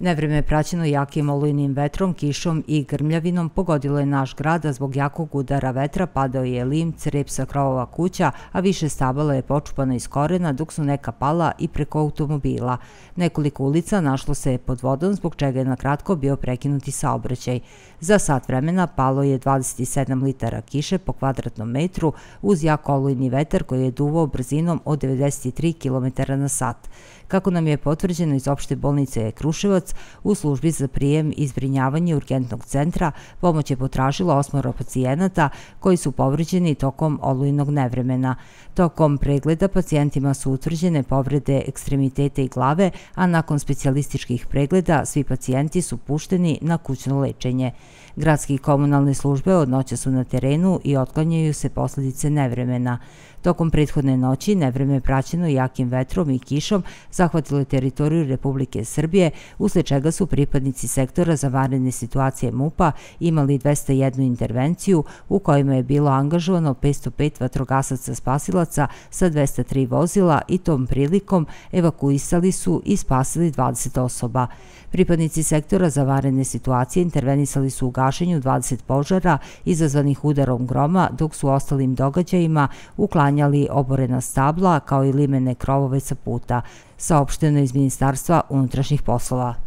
Nevreme praćeno jakim olujnim vetrom, kišom i grmljavinom pogodilo je naš grad, a zbog jakog udara vetra padao je lim, crep sa krovova kuća, a više stabala je počupana iz korena dok su neka pala i preko automobila. Nekoliko ulica našlo se pod vodom, zbog čega je nakratko bio prekinuti saobraćaj. Za sat vremena palo je 27 litara kiše po kvadratnom metru uz jak olujni vetar koji je duvao brzinom od 93 km na sat. Kako nam je potvrđeno iz opšte bolnice Kruševac, Kragovac u službi za prijem i izbrinjavanje urgentnog centra pomoć je potražila osmora pacijenata koji su povrđeni tokom olujnog nevremena. Tokom pregleda pacijentima su utvrđene povrede ekstremitete i glave, a nakon specijalističkih pregleda svi pacijenti su pušteni na kućno lečenje. Gradski komunalne službe odnoća su na terenu i otklanjaju se posljedice nevremena. Tokom prethodne noći nevreme praćeno jakim vetrom i kišom zahvatilo je teritoriju Republike Srbije usl posle čega su pripadnici sektora za varene situacije MUPA imali 201 intervenciju u kojima je bilo angažovano 505 vatrogasaca spasilaca sa 203 vozila i tom prilikom evakuisali su i spasili 20 osoba. Pripadnici sektora za varene situacije intervenisali su u gašenju 20 požara izazvanih udarom groma dok su ostalim događajima uklanjali oborena stabla kao i limene krovove sa puta, saopšteno iz Ministarstva unutrašnjih poslova.